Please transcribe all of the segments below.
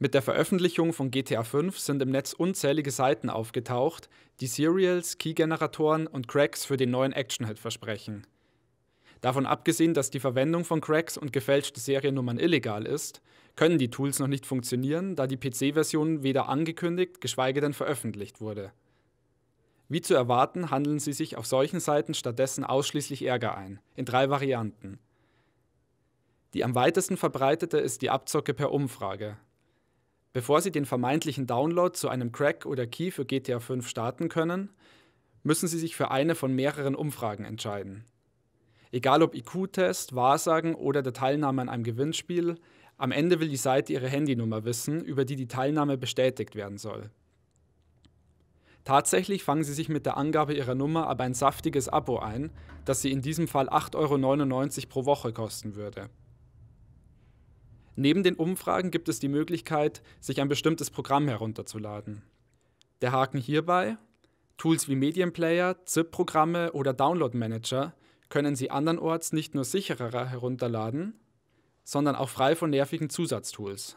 Mit der Veröffentlichung von GTA V sind im Netz unzählige Seiten aufgetaucht, die Serials, Key-Generatoren und Cracks für den neuen Action-Hit versprechen. Davon abgesehen, dass die Verwendung von Cracks und gefälschte Seriennummern illegal ist, können die Tools noch nicht funktionieren, da die PC-Version weder angekündigt, geschweige denn veröffentlicht wurde. Wie zu erwarten, handeln sie sich auf solchen Seiten stattdessen ausschließlich Ärger ein, in drei Varianten. Die am weitesten verbreitete ist die Abzocke per Umfrage, Bevor Sie den vermeintlichen Download zu einem Crack oder Key für GTA 5 starten können, müssen Sie sich für eine von mehreren Umfragen entscheiden. Egal ob IQ-Test, Wahrsagen oder der Teilnahme an einem Gewinnspiel, am Ende will die Seite Ihre Handynummer wissen, über die die Teilnahme bestätigt werden soll. Tatsächlich fangen Sie sich mit der Angabe Ihrer Nummer aber ein saftiges Abo ein, das Sie in diesem Fall 8,99 Euro pro Woche kosten würde. Neben den Umfragen gibt es die Möglichkeit, sich ein bestimmtes Programm herunterzuladen. Der Haken hierbei, Tools wie Medienplayer, ZIP-Programme oder Download-Manager können Sie andernorts nicht nur sicherer herunterladen, sondern auch frei von nervigen Zusatztools.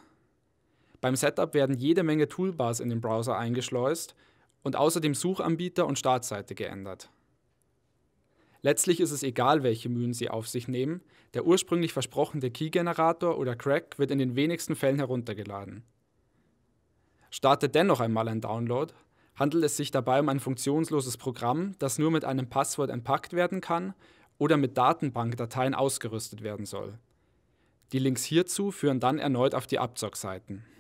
Beim Setup werden jede Menge Toolbars in den Browser eingeschleust und außerdem Suchanbieter und Startseite geändert. Letztlich ist es egal, welche Mühen sie auf sich nehmen, der ursprünglich versprochene Key-Generator oder Crack wird in den wenigsten Fällen heruntergeladen. Startet dennoch einmal ein Download, handelt es sich dabei um ein funktionsloses Programm, das nur mit einem Passwort entpackt werden kann oder mit Datenbankdateien ausgerüstet werden soll. Die Links hierzu führen dann erneut auf die Abzockseiten.